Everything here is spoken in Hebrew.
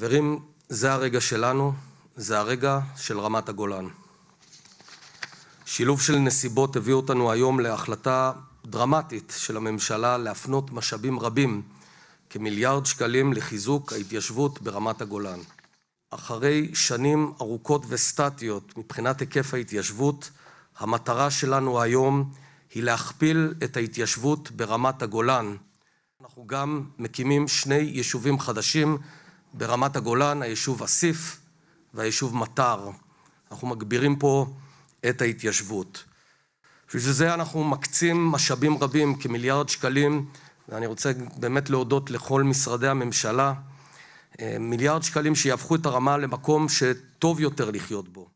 חברים, זה הרגע שלנו, זה הרגע של רמת הגולן. שילוב של נסיבות הביא אותנו היום להחלטה דרמטית של הממשלה להפנות משאבים רבים, כמיליארד שקלים, לחיזוק ההתיישבות ברמת הגולן. אחרי שנים ארוכות וסטטיות מבחינת היקף ההתיישבות, המטרה שלנו היום היא להכפיל את ההתיישבות ברמת הגולן. אנחנו גם מקימים שני יישובים חדשים ברמת הגולן, היישוב אסיף והיישוב מטר. אנחנו מגבירים פה את ההתיישבות. בשביל זה אנחנו מקצים משאבים רבים, כמיליארד שקלים, ואני רוצה באמת להודות לכל משרדי הממשלה, אה, מיליארד שקלים שיהפכו את הרמה למקום שטוב יותר לחיות בו.